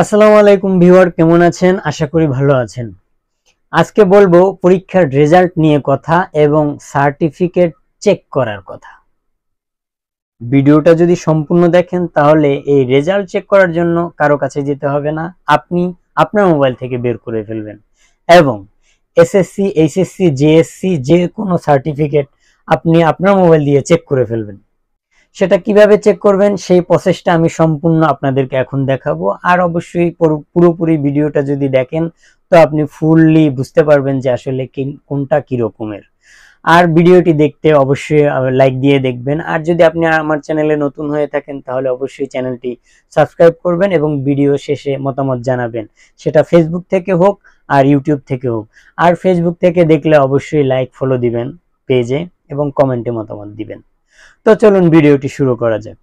আসসালামু আলাইকুম ভিউয়ার কেমন আছেন আশা করি ভালো আছেন আজকে বলবো পরীক্ষার রেজাল্ট নিয়ে কথা এবং সার্টিফিকেট চেক করার কথা ভিডিওটা যদি সম্পূর্ণ দেখেন তাহলে এই রেজাল্ট চেক করার জন্য কারো কাছে যেতে হবে না আপনি আপনার মোবাইল থেকে বের করে ফেলবেন এবং এসএসসি এইচএসসি জেএসসি যে কোনো সার্টিফিকেট আপনি আপনার মোবাইল দিয়ে চেক করে ফেলবেন সেটা কিভাবে চেক করবেন সেই প্রসেসটা আমি সম্পূর্ণ আপনাদেরকে এখন দেখাবো আর অবশ্যই পুরোপুরি ভিডিওটা যদি দেখেন তো আপনি ফুললি বুঝতে পারবেন যে আসলে কোনটা কীরকমের আর ভিডিওটি দেখতে অবশ্যই লাইক দিয়ে দেখবেন আর যদি আপনি আমার চ্যানেলে নতুন হয়ে থাকেন তাহলে অবশ্যই চ্যানেলটি সাবস্ক্রাইব করবেন এবং ভিডিও শেষে মতামত জানাবেন সেটা ফেসবুক থেকে হোক আর ইউটিউব থেকে হোক আর ফেসবুক থেকে দেখলে অবশ্যই লাইক ফলো দিবেন পেজে এবং কমেন্টে মতামত দিবেন তো চলুন ভিডিওটি শুরু করা যাক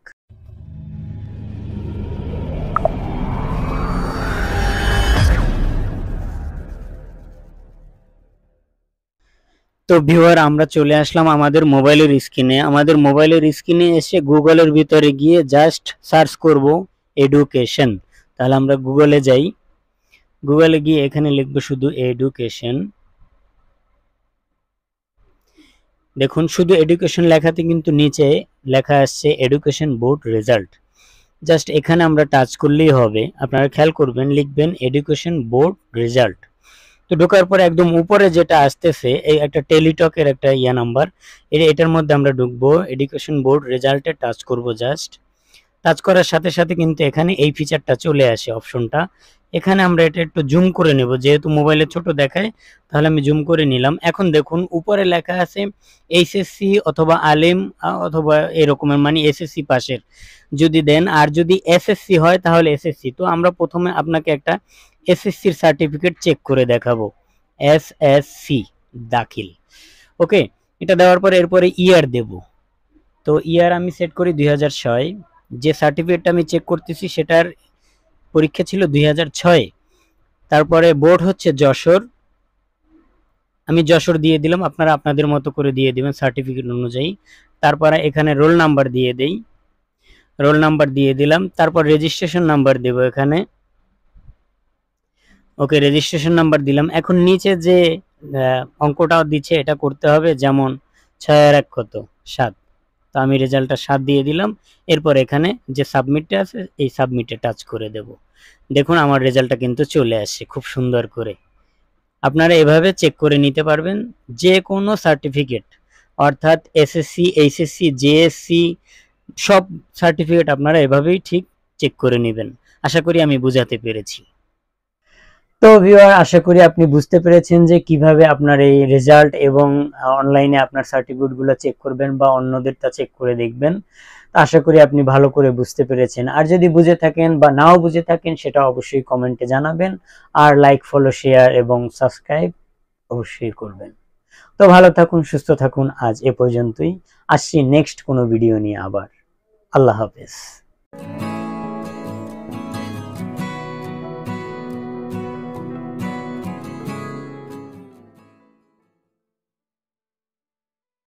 তো ভিউয়ার আমরা চলে আসলাম আমাদের মোবাইলের স্ক্রিনে আমাদের মোবাইলের স্ক্রিনে এসে গুগলের ভিতরে গিয়ে জাস্ট সার্চ করব এডুকেশন তাহলে আমরা গুগলে যাই গুগলে গিয়ে এখানে লিখবো শুধু এডুকেশন দেখুন শুধু এডুকেশন লেখাতে কিন্তু নিচে লেখা আসছে এডুকেশন বোর্ড রেজাল্ট জাস্ট এখানে আমরা টাচ করলেই হবে আপনারা খেয়াল করবেন লিখবেন এডুকেশন বোর্ড রেজাল্ট তো ঢোকার পরে একদম উপরে যেটা আসতেছে এই একটা টেলিটকের একটা ইয়া নাম্বার এটার মধ্যে আমরা ঢুকবো এডুকেশন বোর্ড রেজাল্টে টাচ করব জাস্ট টাচ করার সাথে সাথে কিন্তু এখানে এই ফিচারটা চলে আসে অপশনটা এখানে আমরা এটা একটু জুম করে নেব যেহেতু মোবাইলে ছোট দেখায় তাহলে আমি জুম করে নিলাম এখন দেখুন উপরে লেখা আছে এইচএসসি অথবা আলেম অথবা এরকমের মানে এসএসসি পাশের যদি দেন আর যদি এসএসসি হয় তাহলে এসএসসি তো আমরা প্রথমে আপনাকে একটা এসএসসির সার্টিফিকেট চেক করে দেখাবো এসএসসি দাখিল ওকে এটা দেওয়ার পর এরপরে ইয়ার দেব তো ইয়ার আমি সেট করি দুই যে সার্টিফিকেটটা আমি চেক করতেছি সেটার পরীক্ষা ছিল দুই তারপরে বোর্ড হচ্ছে যশোর আমি যশোর দিয়ে দিলাম আপনারা আপনাদের মতো করে দিয়ে দেবেন সার্টিফিকেট অনুযায়ী তারপরে এখানে রোল নাম্বার দিয়ে দেই রোল নাম্বার দিয়ে দিলাম তারপর রেজিস্ট্রেশন নাম্বার দেব এখানে ওকে রেজিস্ট্রেশন নাম্বার দিলাম এখন নিচে যে অঙ্কটাও দিচ্ছে এটা করতে হবে যেমন ছয় আর এক কত সাত তো আমি রেজাল্টটা সাত দিয়ে দিলাম এরপর এখানে যে সাবমিটটা আছে এই সাবমিটে টাচ করে দেব দেখুন আমার রেজাল্টটা কিন্তু চলে আসে খুব সুন্দর করে আপনারা এভাবে চেক করে নিতে পারবেন যে কোনো সার্টিফিকেট অর্থাৎ এসএসসি এইচএসসি জেএসসি সব সার্টিফিকেট আপনারা এভাবেই ঠিক চেক করে নেবেন আশা করি আমি বোঝাতে পেরেছি তো ভিওয়ার আশা করি আপনি বুঝতে পেরেছেন যে কিভাবে আপনার এই রেজাল্ট এবং অনলাইনে আপনার সার্টিফিকেটগুলো চেক করবেন বা অন্যদেরটা চেক করে দেখবেন আশা করি আপনি ভালো করে বুঝতে পেরেছেন আর যদি বুঝে থাকেন বা নাও বুঝে থাকেন সেটা অবশ্যই কমেন্টে জানাবেন আর লাইক ফলো শেয়ার এবং সাবস্ক্রাইব অবশ্যই করবেন তো ভালো থাকুন সুস্থ থাকুন আজ এ পর্যন্তই আসছি নেক্সট কোনো ভিডিও নিয়ে আবার আল্লাহ হাফেজ